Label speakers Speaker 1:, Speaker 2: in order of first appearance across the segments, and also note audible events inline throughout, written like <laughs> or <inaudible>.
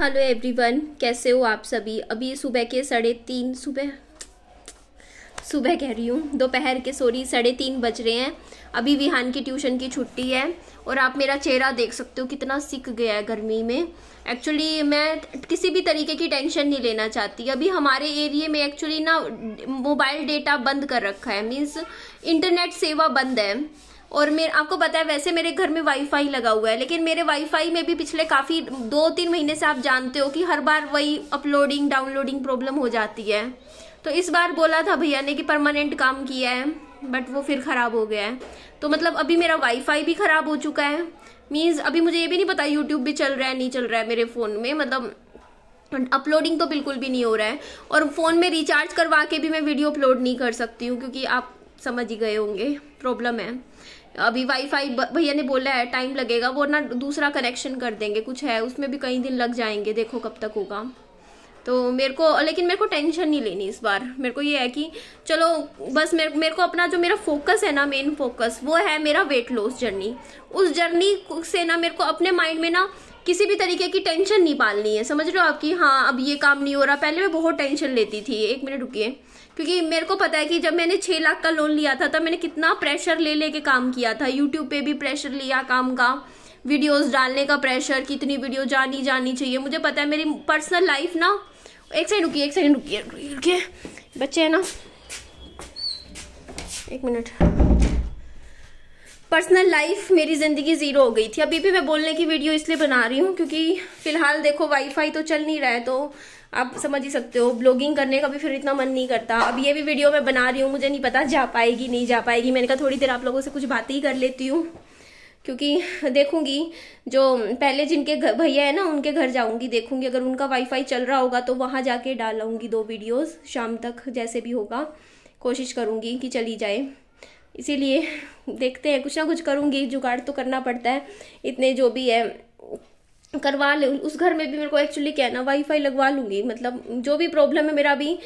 Speaker 1: Hello everyone कैसे हो आप सभी अभी सुबह के साढ़े तीन सुबह सुबह कह रही हूँ दोपहर के सॉरी साढ़े तीन बज रहे हैं अभी विहान की ट्यूशन की छुट्टी है और आप मेरा चेहरा देख सकते हो कितना सिक गया है गर्मी में एक्चुअली मैं किसी भी तरीके की टेंशन नहीं लेना चाहती अभी हमारे एरिए में एक्चुअली ना मोबाइल डेटा बंद कर रखा है मीन्स इंटरनेट सेवा बंद है और मेरे आपको पता है वैसे मेरे घर में वाईफाई लगा हुआ है लेकिन मेरे वाईफाई में भी पिछले काफ़ी दो तीन महीने से आप जानते हो कि हर बार वही अपलोडिंग डाउनलोडिंग प्रॉब्लम हो जाती है तो इस बार बोला था भैया ने कि परमानेंट काम किया है बट वो फिर ख़राब हो गया है तो मतलब अभी मेरा वाईफाई भी ख़राब हो चुका है मीन्स अभी मुझे ये भी नहीं पता यूट्यूब भी चल रहा है नहीं चल रहा है मेरे फ़ोन में मतलब अपलोडिंग तो बिल्कुल भी नहीं हो रहा है और फ़ोन में रिचार्ज करवा के भी मैं वीडियो अपलोड नहीं कर सकती हूँ क्योंकि आप समझ ही गए होंगे प्रॉब्लम है अभी वाईफाई भैया ने बोला है टाइम लगेगा वो ना दूसरा कनेक्शन कर देंगे कुछ है उसमें भी कई दिन लग जाएंगे देखो कब तक होगा तो मेरे को लेकिन मेरे को टेंशन नहीं लेनी इस बार मेरे को ये है कि चलो बस मेरे मेरे को अपना जो मेरा फोकस है ना मेन फोकस वो है मेरा वेट लॉस जर्नी उस जर्नी से ना मेरे को अपने माइंड में ना किसी भी तरीके की टेंशन नहीं पालनी है समझ रहे हो आपकी हाँ अब ये काम नहीं हो रहा पहले मैं बहुत टेंशन लेती थी एक मिनट रुकी क्योंकि मेरे को पता है कि जब मैंने छः लाख का लोन लिया था तब मैंने कितना प्रेशर ले लेके काम किया था यूट्यूब पे भी प्रेशर लिया काम का वीडियोस डालने का प्रेशर कितनी वीडियो जानी जानी चाहिए मुझे पता है मेरी पर्सनल लाइफ ना एक सेकेंड रुकी एक सेकेंड रुकी रुकिए बच्चे हैं ना एक मिनट पर्सनल लाइफ मेरी ज़िंदगी ज़ीरो हो गई थी अभी भी मैं बोलने की वीडियो इसलिए बना रही हूँ क्योंकि फ़िलहाल देखो वाईफाई तो चल नहीं रहा है तो आप समझ ही सकते हो ब्लॉगिंग करने का भी फिर इतना मन नहीं करता अब ये भी वीडियो मैं बना रही हूँ मुझे नहीं पता जा पाएगी नहीं जा पाएगी मैंने कहा थोड़ी देर आप लोगों से कुछ बातें ही कर लेती हूँ क्योंकि देखूंगी जो पहले जिनके घर भैया है ना उनके घर जाऊंगी देखूंगी अगर उनका वाईफाई चल रहा होगा तो वहाँ जाके डाल डालूंगी दो वीडियोस शाम तक जैसे भी होगा कोशिश करूंगी कि चली जाए इसीलिए देखते हैं कुछ ना कुछ करूंगी जुगाड़ तो करना पड़ता है इतने जो भी है करवा ले उस घर में भी मेरे को एक्चुअली क्या है ना वाईफाई लगवा लूँगी मतलब जो भी प्रॉब्लम है मेरा अभी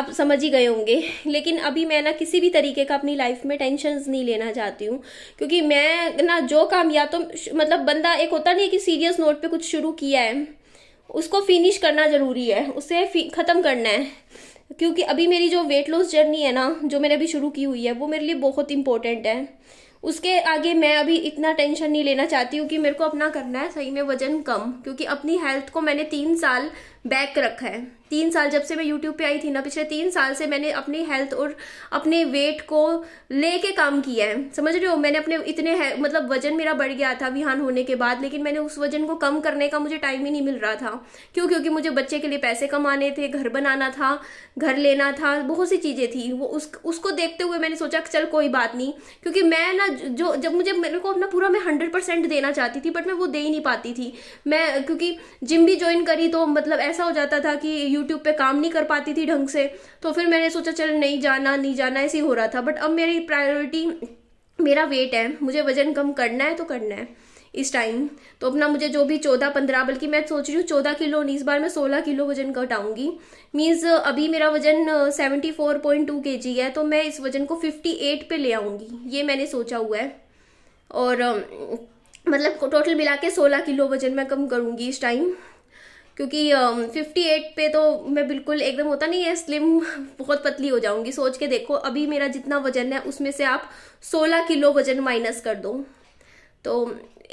Speaker 1: आप समझ ही गए होंगे लेकिन अभी मैं ना किसी भी तरीके का अपनी लाइफ में टेंशन नहीं लेना चाहती हूँ क्योंकि मैं ना जो काम या तो मतलब बंदा एक होता नहीं है कि सीरियस नोट पे कुछ शुरू किया है उसको फिनिश करना ज़रूरी है उसे ख़त्म करना है क्योंकि अभी मेरी जो वेट लॉस जर्नी है ना जो मैंने अभी शुरू की हुई है वो मेरे लिए बहुत इंपॉर्टेंट है उसके आगे मैं अभी इतना टेंशन नहीं लेना चाहती हूँ कि मेरे को अपना करना है सही में वजन कम क्योंकि अपनी हेल्थ को मैंने तीन साल बैक रखा है तीन साल जब से मैं यूट्यूब पे आई थी ना पिछले तीन साल से मैंने अपनी हेल्थ और अपने वेट को लेके काम किया है समझ रहे हो मैंने अपने इतने मतलब वजन मेरा बढ़ गया था विहान होने के बाद लेकिन मैंने उस वजन को कम करने का मुझे टाइम ही नहीं मिल रहा था क्यों क्योंकि मुझे बच्चे के लिए पैसे कमाने थे घर बनाना था घर लेना था बहुत सी चीज़ें थी वो उस उसको देखते हुए मैंने सोचा चल कोई बात नहीं क्योंकि मैं ना जो जब मुझे मेरे को अपना पूरा मैं हंड्रेड परसेंट देना चाहती थी बट मैं वो दे ही नहीं पाती थी मैं क्योंकि जिम भी ज्वाइन करी तो मतलब ऐसा हो जाता था कि यूट्यूब पे काम नहीं कर पाती थी ढंग से तो फिर मैंने सोचा चल नहीं जाना नहीं जाना ऐसे ही हो रहा था बट अब मेरी प्रायोरिटी मेरा वेट है मुझे वजन कम करना है तो करना है इस टाइम तो अपना मुझे जो भी चौदह पंद्रह बल्कि मैं सोच रही हूँ चौदह किलो नहीं इस बार मैं सोलह किलो वजन घटाऊंगी मीन्स अभी मेरा वजन सेवेंटी फोर पॉइंट टू के जी है तो मैं इस वजन को फिफ्टी एट पे ले आऊँगी ये मैंने सोचा हुआ है और मतलब टोटल मिला के सोलह किलो वजन मैं कम करूँगी इस टाइम क्योंकि फिफ्टी एट पे तो मैं बिल्कुल एकदम होता नहीं है स्लिम <laughs> बहुत पतली हो जाऊंगी सोच के देखो अभी मेरा जितना वजन है उसमें से आप सोलह किलो वजन माइनस कर दो तो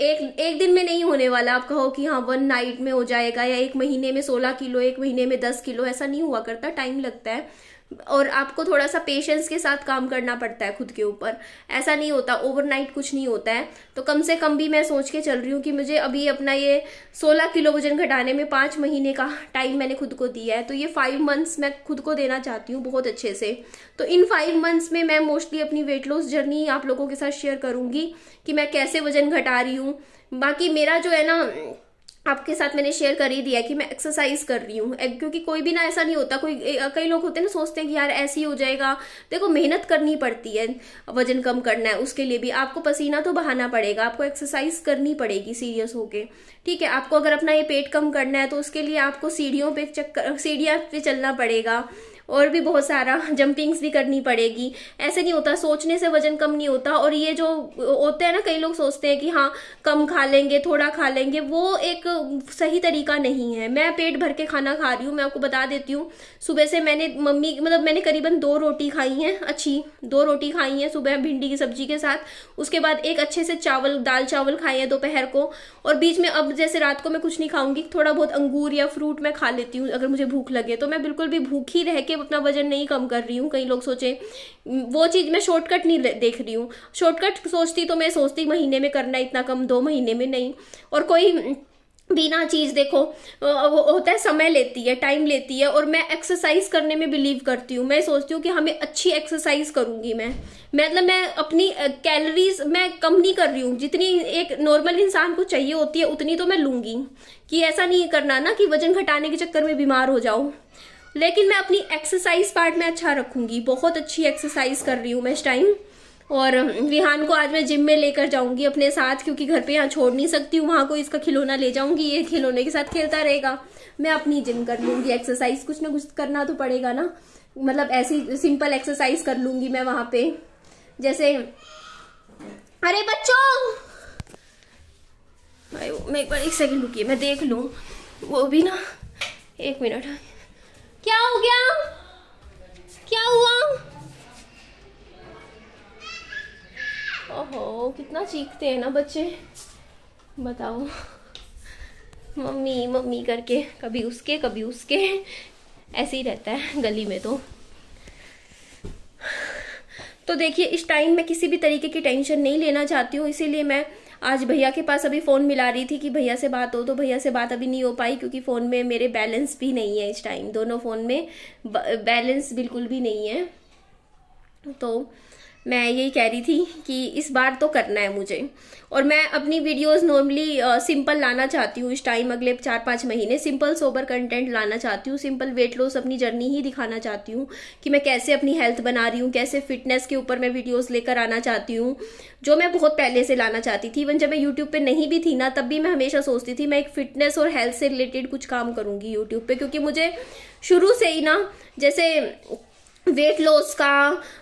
Speaker 1: एक एक दिन में नहीं होने वाला आप कहो कि हाँ वन नाइट में हो जाएगा या एक महीने में सोलह किलो एक महीने में दस किलो ऐसा नहीं हुआ करता टाइम लगता है और आपको थोड़ा सा पेशेंस के साथ काम करना पड़ता है खुद के ऊपर ऐसा नहीं होता ओवरनाइट कुछ नहीं होता है तो कम से कम भी मैं सोच के चल रही हूँ कि मुझे अभी अपना ये 16 किलो वजन घटाने में पाँच महीने का टाइम मैंने खुद को दिया है तो ये फाइव मंथ्स मैं खुद को देना चाहती हूँ बहुत अच्छे से तो इन फाइव मंथ्स में मैं मोस्टली अपनी वेट लॉस जर्नी आप लोगों के साथ शेयर करूँगी कि मैं कैसे वजन घटा रही हूँ बाकी मेरा जो है ना आपके साथ मैंने शेयर कर ही दिया कि मैं एक्सरसाइज कर रही हूँ क्योंकि कोई भी ना ऐसा नहीं होता कोई कई लोग होते हैं ना सोचते हैं कि यार ऐसे ही हो जाएगा देखो मेहनत करनी पड़ती है वजन कम करना है उसके लिए भी आपको पसीना तो बहाना पड़ेगा आपको एक्सरसाइज करनी पड़ेगी सीरियस होके ठीक है आपको अगर अपना ये पेट कम करना है तो उसके लिए आपको सीढ़ियों पर चक्कर सीढ़ियाँ पे चलना पड़ेगा और भी बहुत सारा जंपिंग्स भी करनी पड़ेगी ऐसे नहीं होता सोचने से वजन कम नहीं होता और ये जो होते हैं ना कई लोग सोचते हैं कि हाँ कम खा लेंगे थोड़ा खा लेंगे वो एक सही तरीका नहीं है मैं पेट भर के खाना खा रही हूँ मैं आपको बता देती हूँ सुबह से मैंने मम्मी मतलब मैंने करीबन दो रोटी खाई हैं अच्छी दो रोटी खाई हैं सुबह भिंडी की सब्जी के साथ उसके बाद एक अच्छे से चावल दाल चावल खाए हैं दोपहर को और बीच में अब जैसे रात को मैं कुछ नहीं खाऊंगी थोड़ा बहुत अंगूर या फ्रूट मैं खा लेती हूँ अगर मुझे भूख लगे तो मैं बिल्कुल भी भूखी रह के करके अपना वजन नहीं कम कर रही हूँ कई लोग सोचे वो चीज़ मैं शॉर्टकट नहीं देख रही हूँ शॉर्टकट सोचती तो मैं सोचती महीने में करना इतना कम दो महीने में नहीं और कोई बिना चीज़ देखो वो होता है समय लेती है टाइम लेती है और मैं एक्सरसाइज करने में बिलीव करती हूँ मैं सोचती हूँ कि हमें अच्छी एक्सरसाइज करूँगी मैं मतलब मैं अपनी कैलोरीज मैं कम नहीं कर रही हूँ जितनी एक नॉर्मल इंसान को चाहिए होती है उतनी तो मैं लूँगी कि ऐसा नहीं करना ना कि वजन घटाने के चक्कर में बीमार हो जाओ लेकिन मैं अपनी एक्सरसाइज पार्ट में अच्छा रखूंगी बहुत अच्छी एक्सरसाइज कर रही हूँ मैं इस टाइम और विहान को आज मैं जिम में लेकर जाऊंगी अपने साथ क्योंकि घर पे यहाँ छोड़ नहीं सकती हूँ वहां को इसका खिलौना ले जाऊंगी ये खिलौने के साथ खेलता रहेगा मैं अपनी जिम कर लूंगी एक्सरसाइज कुछ ना कुछ करना तो पड़ेगा ना मतलब ऐसी सिंपल एक्सरसाइज कर लूंगी मैं वहां पे जैसे अरे बच्चों मैं एक बार एक सेकंड रुकी मैं देख लू वो भी ना एक मिनट क्या हो गया क्या हुआ ओहो कितना चीखते हैं ना बच्चे बताओ मम्मी मम्मी करके कभी उसके कभी उसके ऐसे ही रहता है गली में तो तो देखिए इस टाइम में किसी भी तरीके की टेंशन नहीं लेना चाहती हूँ इसीलिए मैं आज भैया के पास अभी फ़ोन मिला रही थी कि भैया से बात हो तो भैया से बात अभी नहीं हो पाई क्योंकि फ़ोन में मेरे बैलेंस भी नहीं है इस टाइम दोनों फ़ोन में बैलेंस बिल्कुल भी नहीं है तो मैं यही कह रही थी कि इस बार तो करना है मुझे और मैं अपनी वीडियोस नॉर्मली सिंपल लाना चाहती हूँ इस टाइम अगले चार पाँच महीने सिंपल सोबर कंटेंट लाना चाहती हूँ सिंपल वेट लॉस अपनी जर्नी ही दिखाना चाहती हूँ कि मैं कैसे अपनी हेल्थ बना रही हूँ कैसे फिटनेस के ऊपर मैं वीडियोस लेकर आना चाहती हूँ जो मैं बहुत पहले से लाना चाहती थी इवन जब मैं यूट्यूब पर नहीं भी थी ना तब भी मैं हमेशा सोचती थी मैं एक फ़िटनेस और हेल्थ से रिलेटेड कुछ काम करूँगी यूट्यूब पर क्योंकि मुझे शुरू से ही ना जैसे वेट लॉस का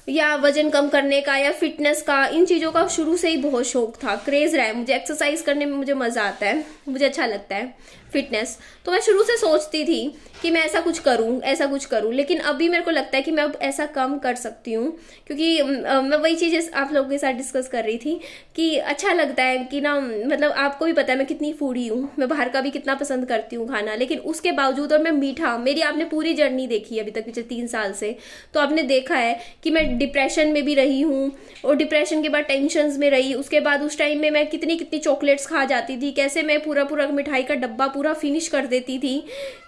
Speaker 1: या वजन कम करने का या फिटनेस का इन चीज़ों का शुरू से ही बहुत शौक था क्रेज़ रहा है मुझे एक्सरसाइज करने में मुझे मज़ा आता है मुझे अच्छा लगता है फिटनेस तो मैं शुरू से सोचती थी कि मैं ऐसा कुछ करूँ ऐसा कुछ करूँ लेकिन अभी मेरे को लगता है कि मैं अब ऐसा कम कर सकती हूँ क्योंकि आ, मैं वही चीज़ें आप लोगों के साथ डिस्कस कर रही थी कि अच्छा लगता है कि ना मतलब आपको भी पता है मैं कितनी फूडी हूँ मैं बाहर का भी कितना पसंद करती हूँ खाना लेकिन उसके बावजूद और मैं मीठा मेरी आपने पूरी जर्नी देखी अभी तक पिछले तीन साल से तो आपने देखा है कि मैं डिप्रेशन में भी रही हूँ और डिप्रेशन के बाद टेंशन में रही उसके बाद उस टाइम में मैं कितनी कितनी चॉकलेट्स खा जाती थी कैसे मैं पूरा पूरा मिठाई का डब्बा पूरा फिनिश कर देती थी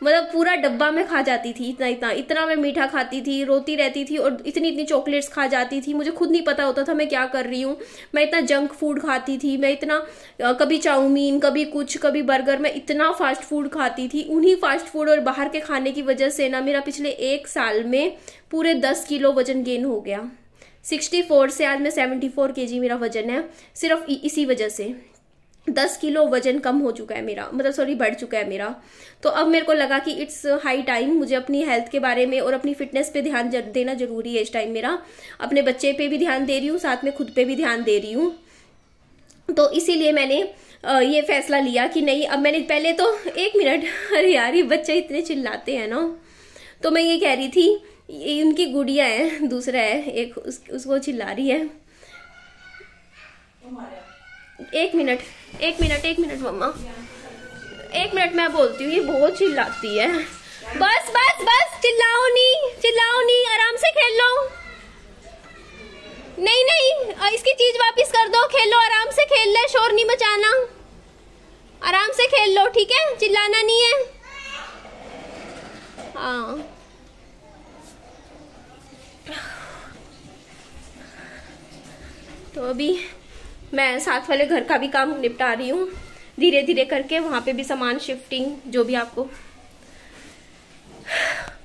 Speaker 1: मतलब पूरा डब्बा में खा जाती थी इतना इतना इतना मैं मीठा खाती थी रोती रहती थी और इतनी इतनी चॉकलेट्स खा जाती थी मुझे खुद नहीं पता होता था मैं क्या कर रही हूँ मैं इतना जंक फूड खाती थी मैं इतना कभी चाउमीन कभी कुछ कभी बर्गर मैं इतना फास्ट फूड खाती थी उन्हीं फास्ट फूड और बाहर के खाने की वजह से ना मेरा पिछले एक साल में पूरे दस किलो वजन गेन हो गया सिक्सटी फोर से आज मैं सेवेंटी फोर के जी मेरा वजन है सिर्फ इसी वजह से दस किलो वजन कम हो चुका है मेरा मतलब सॉरी बढ़ चुका है मेरा तो अब मेरे को लगा कि इट्स हाई टाइम मुझे अपनी हेल्थ के बारे में और अपनी फिटनेस पे ध्यान जर, देना जरूरी है इस टाइम मेरा अपने बच्चे पे भी ध्यान दे रही हूँ साथ में खुद पे भी ध्यान दे रही हूँ तो इसीलिए मैंने ये फैसला लिया कि नहीं अब मैंने पहले तो <laughs> एक मिनट अरे यार ये बच्चे इतने चिल्लाते हैं ना तो मैं ये कह रही थी उनकी गुड़िया है दूसरा है एक उस, उसको चिल्ला रही है एक मिनट एक मिनट एक मिनट मम्मा एक मिनट मैं बोलती हूँ ये बहुत चिल्लाती है बस बस बस चिल्लाओ नहीं चिल्लाओ नहीं आराम से खेल लो नहीं नहीं इसकी चीज वापस कर दो खेलो आराम से खेल ले शोर नहीं मचाना आराम से खेल लो ठीक है चिल्लाना नहीं है हाँ तो अभी मैं साथ वाले घर का भी काम निपटा रही हूँ धीरे धीरे करके वहाँ पे भी सामान शिफ्टिंग जो भी आपको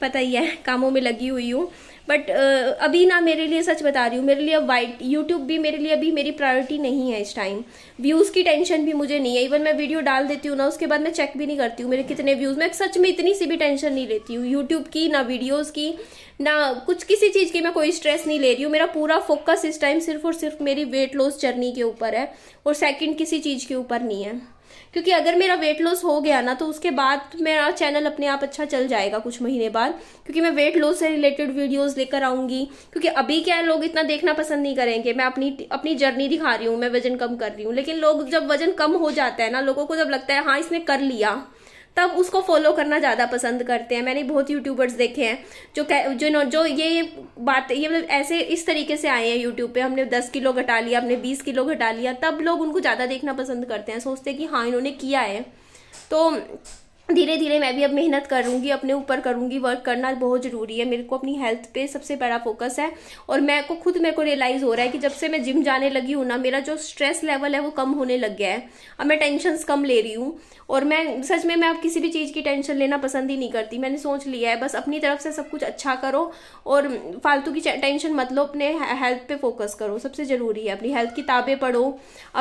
Speaker 1: पता ही है कामों में लगी हुई हूँ बट uh, अभी ना मेरे लिए सच बता रही हूँ मेरे लिए वाइट यूट्यूब भी मेरे लिए अभी मेरी प्रायोरिटी नहीं है इस टाइम व्यूज़ की टेंशन भी मुझे नहीं है इवन मैं वीडियो डाल देती हूँ ना उसके बाद मैं चेक भी नहीं करती हूँ मेरे कितने व्यूज़ मैं सच में इतनी सी भी टेंशन नहीं लेती हूँ यूट्यूब की ना वीडियोज़ की ना कुछ किसी चीज़ की मैं कोई स्ट्रेस नहीं ले रही हूँ मेरा पूरा फोकस इस टाइम सिर्फ और सिर्फ मेरी वेट लॉस जर्नी के ऊपर है और सेकेंड किसी चीज़ के ऊपर नहीं है क्योंकि अगर मेरा वेट लॉस हो गया ना तो उसके बाद मेरा चैनल अपने आप अच्छा चल जाएगा कुछ महीने बाद क्योंकि मैं वेट लॉस से रिलेटेड वीडियोस लेकर आऊंगी क्योंकि अभी क्या है लोग इतना देखना पसंद नहीं करेंगे मैं अपनी अपनी जर्नी दिखा रही हूँ मैं वजन कम कर रही हूँ लेकिन लोग जब वजन कम हो जाता है ना लोगों को जब लगता है हाँ इसने कर लिया तब उसको फॉलो करना ज़्यादा पसंद करते हैं मैंने बहुत यूट्यूबर्स देखे हैं जो जो जो ये बात ये मतलब ऐसे इस तरीके से आए हैं यूट्यूब पे हमने दस किलो घटा लिया हमने बीस किलो घटा लिया तब लोग उनको ज़्यादा देखना पसंद करते हैं सोचते हैं कि हाँ इन्होंने किया है तो धीरे धीरे मैं भी अब मेहनत करूँगी अपने ऊपर करूँगी वर्क करना बहुत ज़रूरी है मेरे को अपनी हेल्थ पे सबसे बड़ा फोकस है और मैं को खुद मेरे को रियलाइज़ हो रहा है कि जब से मैं जिम जाने लगी हूँ ना मेरा जो स्ट्रेस लेवल है वो कम होने लग गया है अब मैं टेंशन कम ले रही हूँ और मैं सच में मैं अब किसी भी चीज़ की टेंशन लेना पसंद ही नहीं करती मैंने सोच लिया है बस अपनी तरफ से सब कुछ अच्छा करो और फालतू की टेंशन मत लो अपने हेल्थ पे फोकस करो सबसे ज़रूरी है अपनी हेल्थ किताबें पढ़ो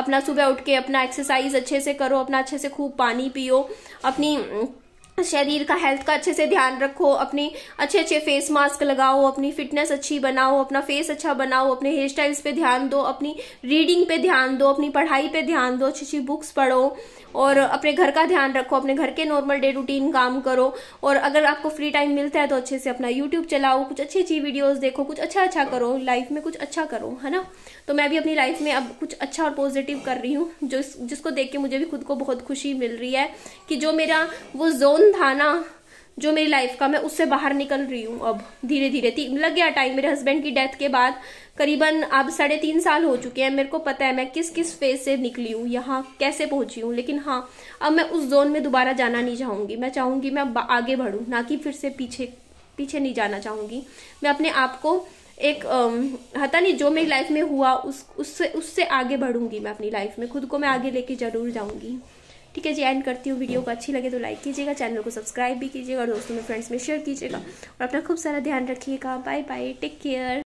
Speaker 1: अपना सुबह उठ के अपना एक्सरसाइज अच्छे से करो अपना अच्छे से खूब पानी पियो अपनी Martin. शरीर का हेल्थ का अच्छे से ध्यान रखो अपनी अच्छे अच्छे फेस मास्क लगाओ अपनी फिटनेस अच्छी बनाओ अपना फेस अच्छा बनाओ अपने हेयर स्टाइल्स पे ध्यान दो अपनी रीडिंग पे ध्यान दो अपनी पढ़ाई पे ध्यान दो अच्छी अच्छी बुक्स पढ़ो और अपने घर का ध्यान रखो अपने घर के नॉर्मल डे रूटीन काम करो और अगर आपको फ्री टाइम मिलता है तो अच्छे से अपना यूट्यूब चलाओ कुछ अच्छी अच्छी वीडियोज़ देखो कुछ अच्छा अच्छा करो लाइफ में कुछ अच्छा करो है ना तो मैं भी अपनी लाइफ में अब कुछ अच्छा और पॉजिटिव कर रही हूँ जो जिसको देख के मुझे भी खुद को बहुत खुशी मिल रही है कि जो मेरा वो जोन जुनून था ना जो मेरी लाइफ का मैं उससे बाहर निकल रही हूँ अब धीरे धीरे लग गया टाइम मेरे हस्बैंड की डेथ के बाद करीबन अब साढ़े तीन साल हो चुके हैं मेरे को पता है मैं किस किस फेज से निकली हूँ यहाँ कैसे पहुंची हूँ लेकिन हाँ अब मैं उस जोन में दोबारा जाना नहीं चाहूंगी मैं चाहूंगी मैं आगे बढ़ू ना कि फिर से पीछे पीछे नहीं जाना चाहूंगी मैं अपने आप को एक हता नहीं जो मेरी लाइफ में हुआ उस उससे उससे आगे बढ़ूंगी मैं अपनी लाइफ में खुद को मैं आगे लेके जरूर जाऊंगी ठीक है जी एंड करती हूँ वीडियो को अच्छी लगे तो लाइक कीजिएगा चैनल को सब्सक्राइब भी कीजिएगा और दोस्तों में फ्रेंड्स में शेयर कीजिएगा और अपना खूब सारा ध्यान रखिएगा बाय बाय टेक केयर